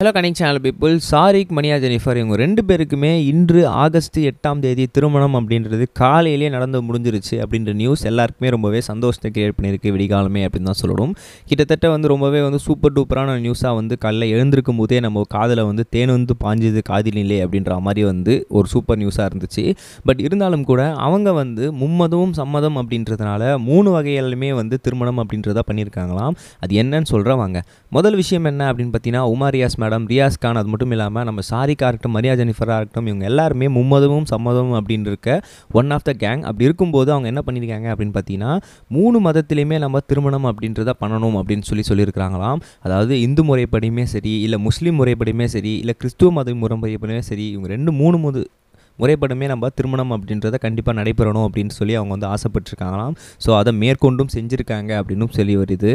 hello கனிங் channel people சாரிக் மணியா ஜெனிஃபர் இவங்க ரெண்டு பேருக்குமே இன்று ஆகஸ்ட் எட்டாம் தேதி திருமணம் அப்படின்றது காலையிலே நடந்து முடிஞ்சிருச்சு அப்படின்ற நியூஸ் எல்லாருக்குமே ரொம்பவே சந்தோஷத்தை கிரியேட் பண்ணியிருக்கு விடிகாலமே அப்படின்னு தான் சொல்லணும் கிட்டத்தட்ட வந்து ரொம்பவே வந்து சூப்பர் டூப்பரான நியூஸாக வந்து காலையில் எழுந்திருக்கும் போதே நம்ம காதில் வந்து தேன் வந்து பாஞ்சது இல்லை அப்படின்ற மாதிரி வந்து ஒரு சூப்பர் நியூஸாக இருந்துச்சு பட் இருந்தாலும் கூட அவங்க வந்து மும்மதமும் சம்மதம் அப்படின்றதுனால மூணு வகையிலுமே வந்து திருமணம் அப்படின்றத பண்ணியிருக்காங்களாம் அது என்னன்னு சொல்கிறவங்க முதல் விஷயம் என்ன அப்படின்னு பார்த்தீங்கன்னா உமாரியாஸ் மேடம் ரியாஸ் கான் அது மட்டும் இல்லாமல் நம்ம சாரிக்காக இருக்கட்டும் மரியா ஜெனிஃபராக இருக்கட்டும் இவங்க எல்லாருமே மும்மதமும் சம்மதமும் அப்படின்னு இருக்க ஒன் ஆஃப் த கேங் அப்படி இருக்கும்போது அவங்க என்ன பண்ணியிருக்காங்க அப்படின்னு பார்த்தீங்கன்னா மூணு மதத்திலையுமே நம்ம திருமணம் அப்படின்றத பண்ணணும் அப்படின்னு சொல்லி சொல்லியிருக்கிறாங்களாம் அதாவது இந்து முறைப்படியுமே சரி இல்லை முஸ்லீம் முறைப்படியுமே சரி இல்லை கிறிஸ்துவ மத முறைப்படியுமே சரி இவங்க ரெண்டு மூணு முது முறைப்படமே நம்ம திருமணம் அப்படின்றத கண்டிப்பாக நடைபெறணும் அப்படின்னு சொல்லி அவங்க வந்து ஆசைப்பட்டுருக்காங்களாம் ஸோ அதை மேற்கொண்டும் செஞ்சுருக்காங்க அப்படின்னும் சொல்லி வருது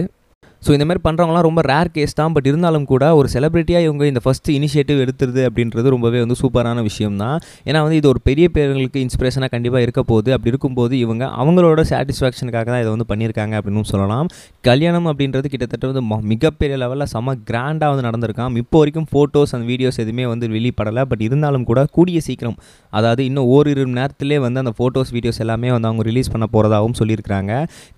ஸோ இந்த மாதிரி பண்ணுறவங்களாம் ரொம்ப ரேர் கேஸ் தான் பட் இருந்தாலும் கூட ஒரு செலிபிரிட்டியாக இவங்க இந்த ஃபஸ்ட் இனிஷியேட்டிவ் எடுத்துருது அப்படின்றது ரொம்பவே வந்து சூப்பரான விஷயம் தான் ஏன்னா வந்து இது ஒரு பெரிய பேர்களுக்கு இன்ஸ்பிரேஷனாக கண்டிப்பாக இருக்க போகுது அப்படி இருக்கும்போது இவங்க அவங்களோட சாட்டிஸ்ஃபேக்ஷனுக்காக தான் இதை வந்து பண்ணியிருக்காங்க அப்படின்னு சொல்லலாம் கல்யாணம் அப்படின்றது கிட்டத்தட்ட வந்து மிகப்பெரிய லெவலில் செம கிராண்டாக வந்து நடந்திருக்கான் இப்போ வரைக்கும் ஃபோட்டோஸ் அந்த வீடியோஸ் எதுவுமே வந்து வெளிப்படலை பட் இருந்தாலும் கூட கூடிய சீக்கிரம் அதாவது இன்னும் ஓரிரு நேரத்திலே வந்து அந்த ஃபோட்டோஸ் வீடியோஸ் எல்லாமே வந்து அவங்க ரிலீஸ் பண்ண போகிறதாகவும் சொல்லியிருக்கிறாங்க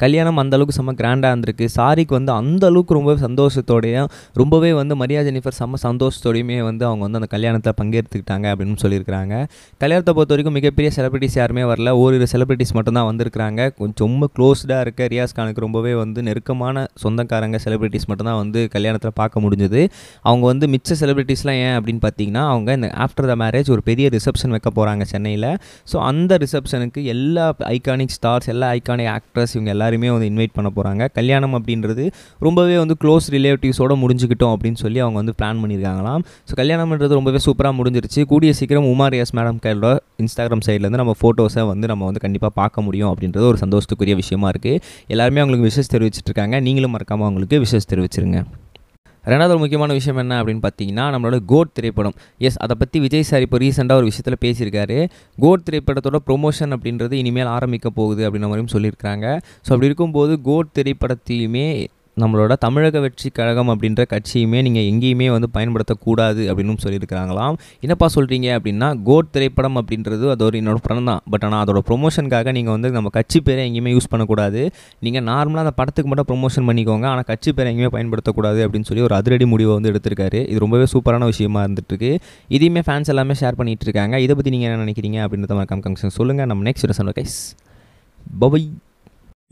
கல்யாணம் அந்தளவுக்கு செம கிராண்டாக இருந்திருக்கு சாரிக்கு வந்து அந்த அந்த அளவுக்கு ரொம்ப சந்தோஷத்தோடையும் ரொம்பவே வந்து மரியா ஜெனிஃபர் செம்ம சந்தோஷத்தோடையுமே வந்து அவங்க வந்து அந்த கல்யாணத்தில் பங்கேற்றுக்கிட்டாங்க அப்படின்னு சொல்லியிருக்காங்க கல்யாணத்தை பொறுத்த வரைக்கும் மிகப்பெரிய செலிபிரிட்டிஸ் யாருமே வரல ஓரிரு செலிபிரிட்டிஸ் மட்டும்தான் வந்திருக்கிறாங்க கொஞ்சம் ரொம்ப க்ளோஸ்டாக இருக்க ரியாஸ் கானுக்கு ரொம்பவே வந்து நெருக்கமான சொந்தக்காரங்க செலிபிரிட்டிஸ் மட்டும்தான் வந்து கல்யாணத்தில் பார்க்க முடிஞ்சது அவங்க வந்து மிச்ச செலிபிரிட்டிஸ்லாம் ஏன் அப்படின்னு பார்த்தீங்கன்னா அவங்க இந்த ஆஃப்டர் த மேரேஜ் ஒரு பெரிய ரிசப்ஷன் வைக்க போகிறாங்க சென்னையில் ஸோ அந்த ரிசப்ஷனுக்கு எல்லா ஐகானிக் ஸ்டார்ஸ் எல்லா ஐகானிக் ஆக்ட்ரஸ் இவங்க எல்லாருமே வந்து இன்வைட் பண்ண போகிறாங்க கல்யாணம் அப்படின்றது ரொம்பவே வந்து க்ளோஸ் ரிலேட்டிவ்ஸோடு முடிஞ்சுக்கிட்டோம் அப்படின்னு சொல்லி அவங்க வந்து பிளான் பண்ணியிருக்காங்களாம் ஸோ கல்யாணம்ன்றது ரொம்பவே சூப்பராக முடிஞ்சிருச்சு கூடிய சீக்கிரம் உமார் எஸ் மேடம் கையோட இன்ஸ்டாகிராம் சைட்லேருந்து நம்ம ஃபோட்டோஸை வந்து நம்ம வந்து கண்டிப்பாக பார்க்க முடியும் அப்படின்றது ஒரு சந்தோஷத்துக்குரிய விஷயமா இருக்குது எல்லாருமே அவங்களுக்கு விஷஸ் தெரிவிச்சிட்ருக்காங்க நீங்களும் மறக்காமல் அவங்களுக்கு விஷஸ் தெரிவிச்சிருங்க ரெண்டாவது ஒரு முக்கியமான விஷயம் என்ன அப்படின்னு பார்த்தீங்கன்னா நம்மளோட கோட் திரைப்படம் எஸ் அதை பற்றி விஜய் சார் இப்போ ரீசெண்டாக ஒரு விஷயத்தில் பேசியிருக்காரு கோட் திரைப்படத்தோட ப்ரொமோஷன் அப்படின்றது இனிமேல் ஆரம்பிக்க போகுது அப்படின்ற மாதிரியும் சொல்லியிருக்காங்க ஸோ அப்படி இருக்கும்போது கோட் திரைப்படத்தையுமே நம்மளோட தமிழக வெற்றி கழகம் அப்படின்ற கட்சியுமே நீங்கள் எங்கேயுமே வந்து பயன்படுத்தக்கூடாது அப்படின்னு சொல்லியிருக்கிறாங்களாம் என்னப்பா சொல்கிறீங்க அப்படின்னா கோட் திரைப்படம் அப்படின்றது அது ஒரு என்னோட படம் தான் பட் ஆனால் அதோட ப்ரொமோஷனுக்காக நீங்கள் வந்து நம்ம கட்சி பேரை எங்கேயுமே யூஸ் பண்ணக்கூடாது நீங்கள் நார்மலாக அந்த படத்துக்கு மட்டும் ப்ரொமோஷன் பண்ணிக்கோங்க ஆனால் கட்சி பேரை எங்கேயுமே பயன்படுத்தக்கூடாது அப்படின்னு சொல்லி ஒரு அதிரடி முடிவை வந்து எடுத்திருக்காரு இது ரொம்பவே சூப்பரான விஷயமா இருந்துட்டுருக்கு இதையுமே ஃபேன்ஸ் எல்லாமே ஷேர் பண்ணிகிட்டு இருக்காங்க இதை பற்றி நீங்கள் என்ன நினைக்கிறீங்க அப்படின்றத மாதிரி கங்ஷன் சொல்லுங்கள் நம்ம நெக்ஸ்ட் ரசன் கைஸ் பபை